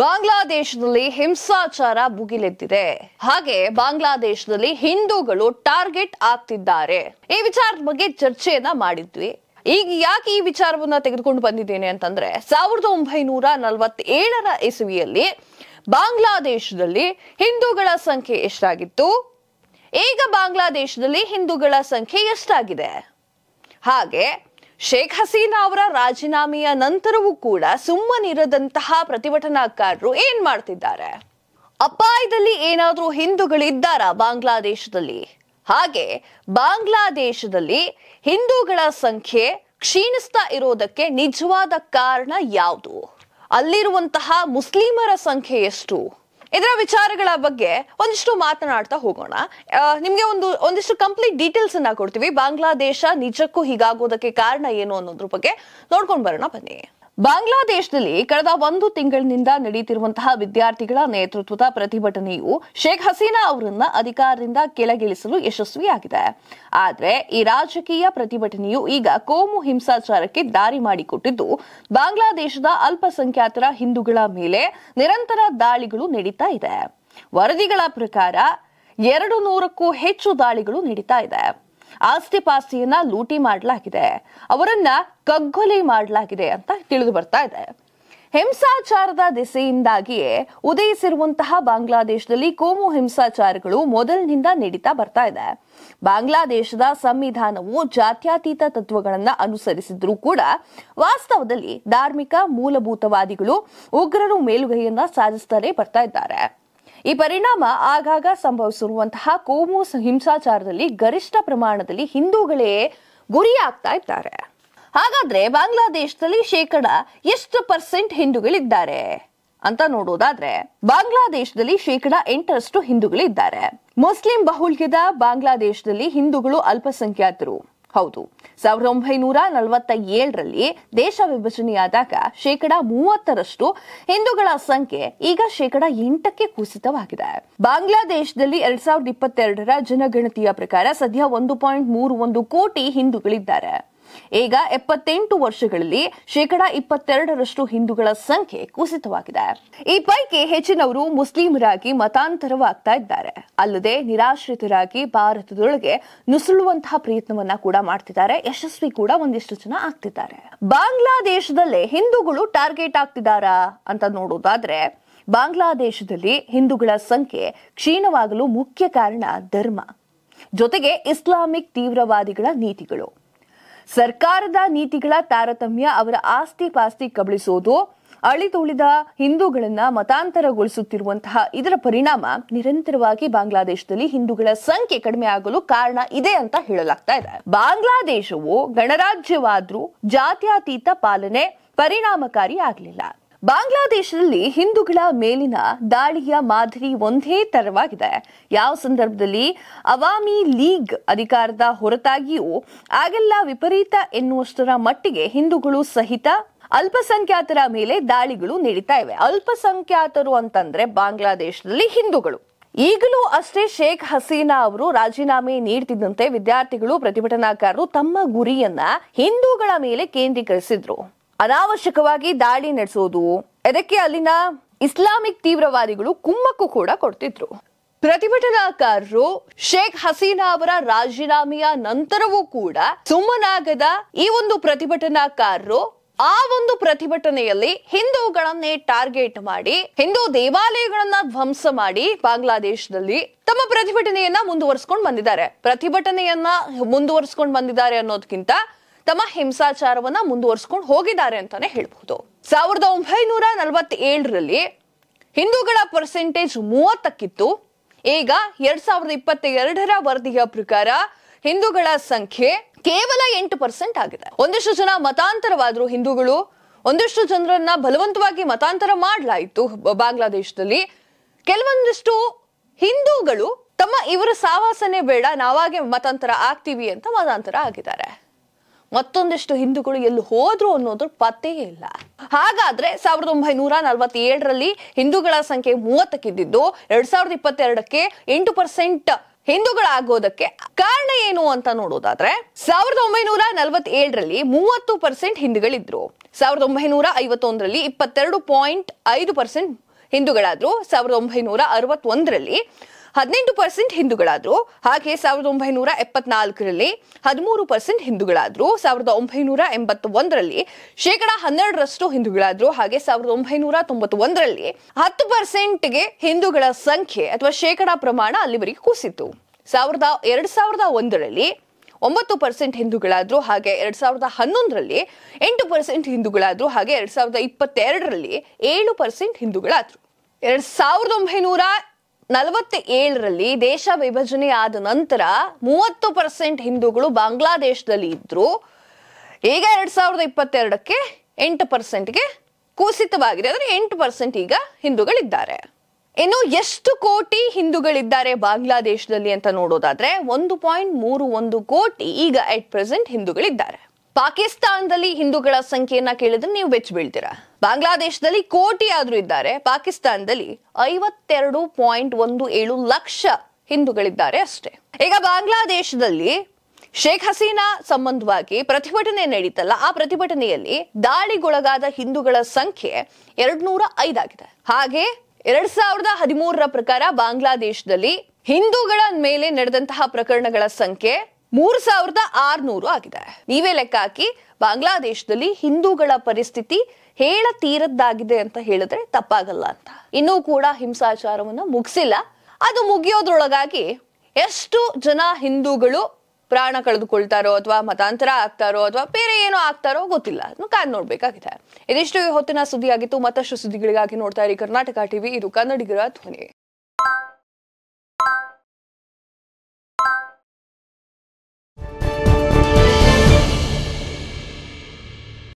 ಬಾಂಗ್ಲಾದೇಶದಲ್ಲಿ ಹಿಂಸಾಚಾರ ಭುಗಿಲೆದ್ದಿದೆ ಹಾಗೆ ಬಾಂಗ್ಲಾದೇಶದಲ್ಲಿ ಹಿಂದೂಗಳು ಟಾರ್ಗೆಟ್ ಆಗ್ತಿದ್ದಾರೆ ಈ ವಿಚಾರದ ಬಗ್ಗೆ ಚರ್ಚೆಯನ್ನ ಮಾಡಿದ್ವಿ ಈಗ ಯಾಕೆ ಈ ವಿಚಾರವನ್ನ ತೆಗೆದುಕೊಂಡು ಬಂದಿದ್ದೇನೆ ಅಂತಂದ್ರೆ ಸಾವಿರದ ಒಂಬೈನೂರ ನಲವತ್ತೇಳರ ಇಸವಿಯಲ್ಲಿ ಬಾಂಗ್ಲಾದೇಶದಲ್ಲಿ ಹಿಂದೂಗಳ ಸಂಖ್ಯೆ ಎಷ್ಟಾಗಿತ್ತು ಈಗ ಬಾಂಗ್ಲಾದೇಶದಲ್ಲಿ ಹಿಂದೂಗಳ ಸಂಖ್ಯೆ ಎಷ್ಟಾಗಿದೆ ಹಾಗೆ ಶೇಖ್ ಹಸೀನಾ ಅವರ ರಾಜೀನಾಮೆಯ ನಂತರವೂ ಕೂಡ ಸುಮ್ಮನಿರದಂತಹ ಪ್ರತಿಭಟನಾಕಾರರು ಏನ್ ಮಾಡ್ತಿದ್ದಾರೆ ಅಪಾಯದಲ್ಲಿ ಏನಾದರೂ ಹಿಂದೂಗಳಿದ್ದಾರಾ ಬಾಂಗ್ಲಾದೇಶದಲ್ಲಿ ಹಾಗೆ ಬಾಂಗ್ಲಾದೇಶದಲ್ಲಿ ಹಿಂದೂಗಳ ಸಂಖ್ಯೆ ಕ್ಷೀಣಿಸ್ತಾ ಇರೋದಕ್ಕೆ ನಿಜವಾದ ಕಾರಣ ಯಾವುದು ಅಲ್ಲಿರುವಂತಹ ಮುಸ್ಲಿಮರ ಸಂಖ್ಯೆ ಎಷ್ಟು ಇದರ ವಿಚಾರಗಳ ಬಗ್ಗೆ ಒಂದಿಷ್ಟು ಮಾತನಾಡ್ತಾ ಹೋಗೋಣ ನಿಮಗೆ ಒಂದು ಒಂದಿಷ್ಟು ಕಂಪ್ಲೀಟ್ ಡೀಟೇಲ್ಸ್ ಅನ್ನ ಕೊಡ್ತೀವಿ ಬಾಂಗ್ಲಾದೇಶ ನಿಜಕ್ಕೂ ಹೀಗಾಗೋದಕ್ಕೆ ಕಾರಣ ಏನು ಅನ್ನೋದ್ರ ಬಗ್ಗೆ ನೋಡ್ಕೊಂಡು ಬರೋಣ ಬನ್ನಿ ಬಾಂಗ್ಲಾದೇಶದಲ್ಲಿ ಕಳೆದ ಒಂದು ತಿಂಗಳಿನಿಂದ ನಡೆಯುತ್ತಿರುವಂತಹ ವಿದ್ಯಾರ್ಥಿಗಳ ನೇತೃತ್ವದ ಪ್ರತಿಭಟನೆಯು ಶೇಖ್ ಹಸೀನಾ ಅವರನ್ನ ಅಧಿಕಾರದಿಂದ ಕೆಳಗಿಳಿಸಲು ಯಶಸ್ವಿಯಾಗಿದೆ ಆದರೆ ಈ ರಾಜಕೀಯ ಪ್ರತಿಭಟನೆಯು ಈಗ ಕೋಮು ಹಿಂಸಾಚಾರಕ್ಕೆ ದಾರಿ ಮಾಡಿಕೊಟ್ಟಿದ್ದು ಬಾಂಗ್ಲಾದೇಶದ ಅಲ್ಪಸಂಖ್ಯಾತರ ಹಿಂದೂಗಳ ಮೇಲೆ ನಿರಂತರ ದಾಳಿಗಳು ನಡೀತಾ ಇದೆ ವರದಿಗಳ ಪ್ರಕಾರ ಎರಡು ನೂರಕ್ಕೂ ಹೆಚ್ಚು ದಾಳಿಗಳು ನಡೀತಾ ಇದೆ ಆಸ್ತಿ ಪಾಸ್ತಿಯನ್ನ ಲೂಟಿ ಮಾಡಲಾಗಿದೆ ಅವರನ್ನ ಕಗ್ಗೊಲಿ ಮಾಡಲಾಗಿದೆ ಅಂತ ತಿಳಿದು ಬರ್ತಾ ಇದೆ ಹಿಂಸಾಚಾರದ ದಿಸೆಯಿಂದಾಗಿಯೇ ಉದಯಿಸಿರುವಂತಹ ಬಾಂಗ್ಲಾದೇಶದಲ್ಲಿ ಕೋಮು ಹಿಂಸಾಚಾರಗಳು ಮೊದಲಿನಿಂದ ನಡೀತಾ ಬರ್ತಾ ಇದೆ ಬಾಂಗ್ಲಾದೇಶದ ಸಂವಿಧಾನವು ಜಾತ್ಯತೀತ ತತ್ವಗಳನ್ನು ಅನುಸರಿಸಿದ್ರೂ ಕೂಡ ವಾಸ್ತವದಲ್ಲಿ ಧಾರ್ಮಿಕ ಮೂಲಭೂತವಾದಿಗಳು ಉಗ್ರರು ಮೇಲುಗೈಯನ್ನ ಸಾಧಿಸುತ್ತಲೇ ಬರ್ತಾ ಇದ್ದಾರೆ ಈ ಪರಿಣಾಮ ಆಗಾಗ ಸಂಭವಿಸಿರುವಂತಹ ಕೋಮು ಹಿಂಸಾಚಾರದಲ್ಲಿ ಗರಿಷ್ಠ ಪ್ರಮಾಣದಲ್ಲಿ ಹಿಂದೂಗಳೇ ಗುರಿಯಾಗ್ತಾ ಇದ್ದಾರೆ ಹಾಗಾದ್ರೆ ಬಾಂಗ್ಲಾದೇಶದಲ್ಲಿ ಶೇಕಡ ಎಷ್ಟು ಪರ್ಸೆಂಟ್ ಹಿಂದೂಗಳಿದ್ದಾರೆ ಅಂತ ನೋಡೋದಾದ್ರೆ ಬಾಂಗ್ಲಾದೇಶದಲ್ಲಿ ಶೇಕಡ ಎಂಟರಷ್ಟು ಹಿಂದೂಗಳಿದ್ದಾರೆ ಮುಸ್ಲಿಂ ಬಹುಳ್ಯದ ಬಾಂಗ್ಲಾದೇಶದಲ್ಲಿ ಹಿಂದೂಗಳು ಅಲ್ಪಸಂಖ್ಯಾತರು ಹೌದು ಸಾವಿರದ ಒಂಬೈನೂರ ನಲವತ್ತ ಏಳರಲ್ಲಿ ದೇಶ ವಿಭಜನೆಯಾದಾಗ ಶೇಕಡ ಮೂವತ್ತರಷ್ಟು ಹಿಂದೂಗಳ ಸಂಖ್ಯೆ ಈಗ ಶೇಕಡ ಎಂಟಕ್ಕೆ ಕುಸಿತವಾಗಿದೆ ಬಾಂಗ್ಲಾದೇಶದಲ್ಲಿ ಎರಡ್ ಸಾವಿರದ ಇಪ್ಪತ್ತೆರಡರ ಜನಗಣತಿಯ ಪ್ರಕಾರ ಸದ್ಯ ಒಂದು ಪಾಯಿಂಟ್ ಮೂರು ಒಂದು ಕೋಟಿ ಹಿಂದೂಗಳಿದ್ದಾರೆ ಈಗ ಎಪ್ಪತ್ತೆಂಟು ವರ್ಷಗಳಲ್ಲಿ ಶೇಕಡಾ ಇಪ್ಪತ್ತೆರಡರಷ್ಟು ಹಿಂದೂಗಳ ಸಂಖ್ಯೆ ಕುಸಿತವಾಗಿದೆ ಈ ಪೈಕಿ ಹೆಚ್ಚಿನವರು ಮುಸ್ಲಿಮರಾಗಿ ಮತಾಂತರವಾಗ್ತಾ ಇದ್ದಾರೆ ಅಲ್ಲದೆ ನಿರಾಶ್ರಿತರಾಗಿ ಭಾರತದೊಳಗೆ ನುಸುಳುವಂತಹ ಪ್ರಯತ್ನವನ್ನ ಕೂಡ ಮಾಡ್ತಿದ್ದಾರೆ ಯಶಸ್ವಿ ಕೂಡ ಒಂದಿಷ್ಟು ಜನ ಆಗ್ತಿದ್ದಾರೆ ಬಾಂಗ್ಲಾದೇಶದಲ್ಲೇ ಹಿಂದೂಗಳು ಟಾರ್ಗೆಟ್ ಆಗ್ತಿದ್ದಾರಾ ಅಂತ ನೋಡೋದಾದ್ರೆ ಬಾಂಗ್ಲಾದೇಶದಲ್ಲಿ ಹಿಂದೂಗಳ ಸಂಖ್ಯೆ ಕ್ಷೀಣವಾಗಲು ಮುಖ್ಯ ಕಾರಣ ಧರ್ಮ ಜೊತೆಗೆ ಇಸ್ಲಾಮಿಕ್ ತೀವ್ರವಾದಿಗಳ ನೀತಿಗಳು ಸರ್ಕಾರದ ನೀತಿಗಳ ತಾರತಮ್ಯ ಅವರ ಆಸ್ತಿ ಪಾಸ್ತಿ ಕಬಳಿಸೋದು ಅಳಿದುಳಿದ ಹಿಂದೂಗಳನ್ನ ಮತಾಂತರಗೊಳಿಸುತ್ತಿರುವಂತಹ ಇದರ ಪರಿಣಾಮ ನಿರಂತರವಾಗಿ ಬಾಂಗ್ಲಾದೇಶದಲ್ಲಿ ಹಿಂದೂಗಳ ಸಂಖ್ಯೆ ಕಡಿಮೆ ಆಗಲು ಕಾರಣ ಇದೆ ಅಂತ ಹೇಳಲಾಗ್ತಾ ಇದೆ ಬಾಂಗ್ಲಾದೇಶವು ಗಣರಾಜ್ಯವಾದ್ರೂ ಜಾತ್ಯಾತೀತ ಪಾಲನೆ ಪರಿಣಾಮಕಾರಿ ಆಗಲಿಲ್ಲ ಬಾಂಗ್ಲಾದೇಶದಲ್ಲಿ ಹಿಂದೂಗಳ ಮೇಲಿನ ದಾಳಿಯ ಮಾದರಿ ಒಂದೇ ತರವಾಗಿದೆ ಯಾವ ಸಂದರ್ಭದಲ್ಲಿ ಅವಾಮಿ ಲೀಗ್ ಅಧಿಕಾರದ ಹೊರತಾಗಿಯೂ ಆಗೆಲ್ಲ ವಿಪರೀತ ಎನ್ನುವಷ್ಟರ ಮಟ್ಟಿಗೆ ಹಿಂದೂಗಳು ಸಹಿತ ಅಲ್ಪಸಂಖ್ಯಾತರ ಮೇಲೆ ದಾಳಿಗಳು ನಡೀತಾ ಇವೆ ಅಲ್ಪಸಂಖ್ಯಾತರು ಅಂತಂದ್ರೆ ಬಾಂಗ್ಲಾದೇಶದಲ್ಲಿ ಹಿಂದೂಗಳು ಈಗಲೂ ಅಷ್ಟೇ ಶೇಖ್ ಹಸೀನಾ ಅವರು ರಾಜೀನಾಮೆ ನೀಡುತ್ತಿದ್ದಂತೆ ವಿದ್ಯಾರ್ಥಿಗಳು ಪ್ರತಿಭಟನಾಕಾರರು ತಮ್ಮ ಗುರಿಯನ್ನ ಹಿಂದೂಗಳ ಮೇಲೆ ಕೇಂದ್ರೀಕರಿಸಿದ್ರು ಅನಾವಶ್ಯಕವಾಗಿ ದಾಳಿ ನಡೆಸೋದು ಇದಕ್ಕೆ ಅಲ್ಲಿನ ಇಸ್ಲಾಮಿಕ್ ತೀವ್ರವಾದಿಗಳು ಕುಮ್ಮಕ್ಕು ಕೂಡ ಕೊಡ್ತಿದ್ರು ಪ್ರತಿಭಟನಾಕಾರರು ಶೇಖ್ ಹಸೀನಾ ಅವರ ರಾಜೀನಾಮೆಯ ನಂತರವೂ ಕೂಡ ಸುಮ್ಮನಾಗದ ಈ ಒಂದು ಪ್ರತಿಭಟನಾಕಾರರು ಆ ಒಂದು ಪ್ರತಿಭಟನೆಯಲ್ಲಿ ಹಿಂದೂಗಳನ್ನೇ ಟಾರ್ಗೆಟ್ ಮಾಡಿ ಹಿಂದೂ ದೇವಾಲಯಗಳನ್ನ ಧ್ವಂಸ ಮಾಡಿ ಬಾಂಗ್ಲಾದೇಶದಲ್ಲಿ ತಮ್ಮ ಪ್ರತಿಭಟನೆಯನ್ನ ಮುಂದುವರ್ಸ್ಕೊಂಡು ಬಂದಿದ್ದಾರೆ ಪ್ರತಿಭಟನೆಯನ್ನ ಮುಂದುವರ್ಸ್ಕೊಂಡು ಬಂದಿದ್ದಾರೆ ಅನ್ನೋದಕ್ಕಿಂತ ತಮ್ಮ ಹಿಂಸಾಚಾರವನ್ನ ಮುಂದುವರಿಸಿಕೊಂಡು ಹೋಗಿದ್ದಾರೆ ಅಂತಾನೆ ಹೇಳಬಹುದು ಸಾವಿರದ ಒಂಬೈನೂರ ನಲವತ್ತೇಳರಲ್ಲಿ ಹಿಂದೂಗಳ ಪರ್ಸೆಂಟೇಜ್ ಮೂವತ್ತಕ್ಕಿತ್ತು ಈಗ ಎರಡ್ ಸಾವಿರದ ಎರಡರ ವರದಿಯ ಪ್ರಕಾರ ಹಿಂದೂಗಳ ಸಂಖ್ಯೆ ಕೇವಲ ಎಂಟು ಪರ್ಸೆಂಟ್ ಆಗಿದೆ ಒಂದಿಷ್ಟು ಜನ ಮತಾಂತರವಾದ್ರು ಹಿಂದೂಗಳು ಒಂದಿಷ್ಟು ಜನರನ್ನ ಬಲವಂತವಾಗಿ ಮತಾಂತರ ಮಾಡಲಾಯಿತು ಬಾಂಗ್ಲಾದೇಶದಲ್ಲಿ ಕೆಲವೊಂದಿಷ್ಟು ಹಿಂದೂಗಳು ತಮ್ಮ ಇವರ ಸಾವಾಸನೆ ಬೇಡ ನಾವಾಗೆ ಮತಾಂತರ ಆಗ್ತೀವಿ ಅಂತ ಮತಾಂತರ ಆಗಿದ್ದಾರೆ ಮತ್ತೊಂದಿಷ್ಟು ಹಿಂದೂಗಳು ಎಲ್ಲಿ ಹೋದ್ರು ಅನ್ನೋದ್ರ ಪತ್ತೆಯೇ ಇಲ್ಲ ಹಾಗಾದ್ರೆ ಸಾವಿರದ ಒಂಬೈನೂರ ನಲವತ್ತೇಳರಲ್ಲಿ ಹಿಂದೂಗಳ ಸಂಖ್ಯೆ ಮೂವತ್ತಕ್ಕಿದ್ದು ಎರಡ್ ಸಾವಿರದ ಇಪ್ಪತ್ತೆರಡಕ್ಕೆ ಎಂಟು ಪರ್ಸೆಂಟ್ ಹಿಂದೂಗಳಾಗೋದಕ್ಕೆ ಕಾರಣ ಏನು ಅಂತ ನೋಡೋದಾದ್ರೆ ಸಾವಿರದ ಒಂಬೈನೂರ ನಲವತ್ತೇಳರಲ್ಲಿ ಮೂವತ್ತು ಪರ್ಸೆಂಟ್ ಹಿಂದೂಗಳಿದ್ರು ಸಾವಿರದ ಒಂಬೈನೂರ ಐವತ್ತೊಂದರಲ್ಲಿ ಇಪ್ಪತ್ತೆರಡು ಪಾಯಿಂಟ್ ಐದು ಪರ್ಸೆಂಟ್ ಹಿಂದೂಗಳಾದ್ರು ಸಾವಿರದ ಒಂಬೈನೂರ ಅರವತ್ತೊಂದರಲ್ಲಿ ಹದಿನೆಂಟು ಪರ್ಸೆಂಟ್ ಹಿಂದೂಗಳಾದ್ರು ಹಾಗೆ ಸಾವಿರದ ಒಂಬೈನೂರ ಎಪ್ಪತ್ನಾಲ್ಕರಲ್ಲಿ ಹದಿಮೂರು ಪರ್ಸೆಂಟ್ ಹಿಂದೂಗಳಾದ್ರು ಸಾವಿರದ ಒಂಬೈನೂರ ಎಂಬತ್ತೊಂದರಲ್ಲಿ ಶೇಕಡ ಹನ್ನೆರಡರಷ್ಟು ಹಿಂದೂಗಳಾದ್ರು ಹಾಗೆ ಸಾವಿರದ ಒಂಬೈನೂರ ತೊಂಬತ್ತೊಂದರಲ್ಲಿ ಹತ್ತು ಪರ್ಸೆಂಟ್ಗೆ ಹಿಂದೂಗಳ ಸಂಖ್ಯೆ ಅಥವಾ ಶೇಕಡ ಪ್ರಮಾಣ ಅಲ್ಲಿವರೆಗೆ ಕುಸಿತು ಸಾವಿರದ ಎರಡ್ ಸಾವಿರದ ಒಂದರಲ್ಲಿ ಒಂಬತ್ತು ಪರ್ಸೆಂಟ್ ಹಿಂದೂಗಳಾದ್ರು ಹಾಗೆ ಎರಡ್ ಸಾವಿರದ ಹನ್ನೊಂದರಲ್ಲಿ ಎಂಟು ಪರ್ಸೆಂಟ್ ಹಿಂದೂಗಳಾದ್ರು ಹಾಗೆ ಎರಡ್ ಸಾವಿರದ ಇಪ್ಪತ್ತೆರಡರಲ್ಲಿ ಏಳು ಪರ್ಸೆಂಟ್ ಹಿಂದೂಗಳಾದ್ರು ಎರಡ್ ಸಾವಿರದ ಒಂಬೈನೂರ ನಲವತ್ತೇಳರಲ್ಲಿ ದೇಶ ವಿಭಜನೆ ಆದ ನಂತರ ಮೂವತ್ತು ಪರ್ಸೆಂಟ್ ಹಿಂದೂಗಳು ಬಾಂಗ್ಲಾದೇಶದಲ್ಲಿ ಇದ್ರು ಈಗ ಎರಡ್ ಸಾವಿರದ ಇಪ್ಪತ್ತೆರಡಕ್ಕೆ ಎಂಟು ಪರ್ಸೆಂಟ್ಗೆ ಕುಸಿತವಾಗಿದೆ ಅಂದ್ರೆ ಎಂಟು ಪರ್ಸೆಂಟ್ ಈಗ ಹಿಂದೂಗಳಿದ್ದಾರೆ ಇನ್ನು ಎಷ್ಟು ಕೋಟಿ ಹಿಂದೂಗಳಿದ್ದಾರೆ ಬಾಂಗ್ಲಾದೇಶದಲ್ಲಿ ಅಂತ ನೋಡೋದಾದ್ರೆ ಒಂದು ಪಾಯಿಂಟ್ ಮೂರು ಒಂದು ಕೋಟಿ ಈಗ ಅಟ್ ಪ್ರೆಸೆಂಟ್ ಹಿಂದೂಗಳಿದ್ದಾರೆ ಪಾಕಿಸ್ತಾನದಲ್ಲಿ ಹಿಂದೂಗಳ ಸಂಖ್ಯೆಯನ್ನ ಕೇಳಿದ್ರೆ ನೀವು ಬೆಚ್ಚ ಬೀಳ್ತೀರಾ ಬಾಂಗ್ಲಾದೇಶದಲ್ಲಿ ಕೋಟಿ ಆದ್ರೂ ಇದ್ದಾರೆ ಪಾಕಿಸ್ತಾನದಲ್ಲಿ ಐವತ್ತೆರಡು ಪಾಯಿಂಟ್ ಒಂದು ಏಳು ಲಕ್ಷ ಹಿಂದೂಗಳಿದ್ದಾರೆ ಅಷ್ಟೇ ಈಗ ಬಾಂಗ್ಲಾದೇಶದಲ್ಲಿ ಶೇಖ್ ಹಸೀನಾ ಸಂಬಂಧವಾಗಿ ಪ್ರತಿಭಟನೆ ನಡೀತಲ್ಲ ಆ ಪ್ರತಿಭಟನೆಯಲ್ಲಿ ದಾಳಿಗೊಳಗಾದ ಹಿಂದೂಗಳ ಸಂಖ್ಯೆ ಎರಡ್ ನೂರ ಐದಾಗಿದೆ ಹಾಗೆ ಎರಡ್ ಸಾವಿರದ ಹದಿಮೂರರ ಪ್ರಕಾರ ಬಾಂಗ್ಲಾದೇಶದಲ್ಲಿ ಹಿಂದೂಗಳ ಮೇಲೆ ನಡೆದಂತಹ ಪ್ರಕರಣಗಳ ಸಂಖ್ಯೆ ಮೂರು ಸಾವಿರದ ಆರ್ನೂರು ಆಗಿದೆ ನೀವೇ ಲೆಕ್ಕ ಹಾಕಿ ಬಾಂಗ್ಲಾದೇಶದಲ್ಲಿ ಹಿಂದೂಗಳ ಪರಿಸ್ಥಿತಿ ಹೇಳ ತೀರದ್ದಾಗಿದೆ ಅಂತ ಹೇಳಿದ್ರೆ ತಪ್ಪಾಗಲ್ಲ ಅಂತ ಇನ್ನೂ ಕೂಡ ಹಿಂಸಾಚಾರವನ್ನು ಮುಗಿಸಿಲ್ಲ ಅದು ಮುಗಿಯೋದ್ರೊಳಗಾಗಿ ಎಷ್ಟು ಜನ ಹಿಂದೂಗಳು ಪ್ರಾಣ ಕಳೆದುಕೊಳ್ತಾರೋ ಅಥವಾ ಮತಾಂತರ ಆಗ್ತಾರೋ ಅಥವಾ ಬೇರೆ ಏನೋ ಆಗ್ತಾರೋ ಗೊತ್ತಿಲ್ಲ ಕಾದ್ ನೋಡ್ಬೇಕಾಗಿದೆ ಇದಿಷ್ಟು ಹೊತ್ತಿನ ಸುದ್ದಿಯಾಗಿತ್ತು ಮತ್ತಷ್ಟು ಸುದ್ದಿಗಳಿಗಾಗಿ ನೋಡ್ತಾ ಇರಿ ಕರ್ನಾಟಕ ಟಿವಿ ಇದು ಕನ್ನಡಿಗರ ಧ್ವನಿ